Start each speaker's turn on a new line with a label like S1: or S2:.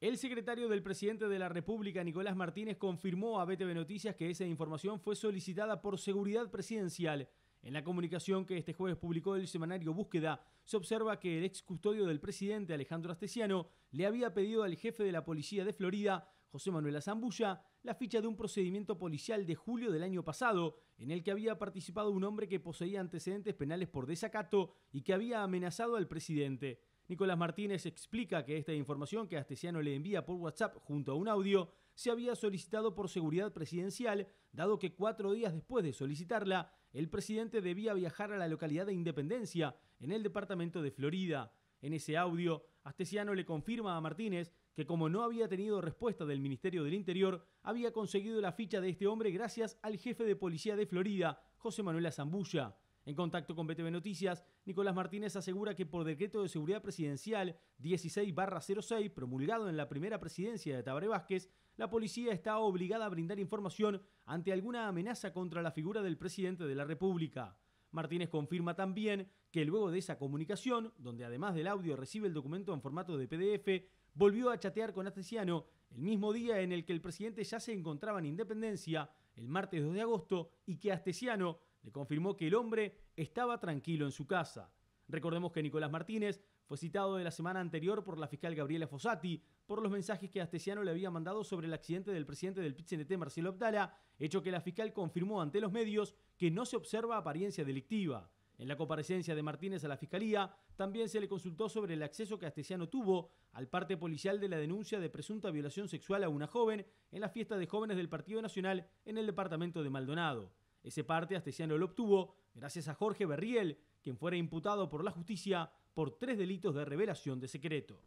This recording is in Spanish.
S1: El secretario del presidente de la República, Nicolás Martínez, confirmó a BTV Noticias que esa información fue solicitada por Seguridad Presidencial. En la comunicación que este jueves publicó el semanario Búsqueda, se observa que el ex custodio del presidente, Alejandro Astesiano, le había pedido al jefe de la policía de Florida, José Manuel Azambulla, la ficha de un procedimiento policial de julio del año pasado, en el que había participado un hombre que poseía antecedentes penales por desacato y que había amenazado al presidente. Nicolás Martínez explica que esta información que Astesiano le envía por WhatsApp junto a un audio se había solicitado por seguridad presidencial, dado que cuatro días después de solicitarla, el presidente debía viajar a la localidad de Independencia, en el departamento de Florida. En ese audio, Astesiano le confirma a Martínez que como no había tenido respuesta del Ministerio del Interior, había conseguido la ficha de este hombre gracias al jefe de policía de Florida, José Manuel Azambulla. En contacto con BTV Noticias, Nicolás Martínez asegura que por decreto de seguridad presidencial 16-06, promulgado en la primera presidencia de Tabaré Vázquez, la policía está obligada a brindar información ante alguna amenaza contra la figura del presidente de la República. Martínez confirma también que luego de esa comunicación, donde además del audio recibe el documento en formato de PDF, volvió a chatear con Astesiano el mismo día en el que el presidente ya se encontraba en Independencia, el martes 2 de agosto, y que Astesiano confirmó que el hombre estaba tranquilo en su casa. Recordemos que Nicolás Martínez fue citado de la semana anterior por la fiscal Gabriela Fossati por los mensajes que Astesiano le había mandado sobre el accidente del presidente del pit Marcelo Abdala, hecho que la fiscal confirmó ante los medios que no se observa apariencia delictiva. En la comparecencia de Martínez a la fiscalía, también se le consultó sobre el acceso que Astesiano tuvo al parte policial de la denuncia de presunta violación sexual a una joven en la fiesta de jóvenes del Partido Nacional en el departamento de Maldonado. Ese parte Astesiano lo obtuvo gracias a Jorge Berriel, quien fuera imputado por la justicia por tres delitos de revelación de secreto.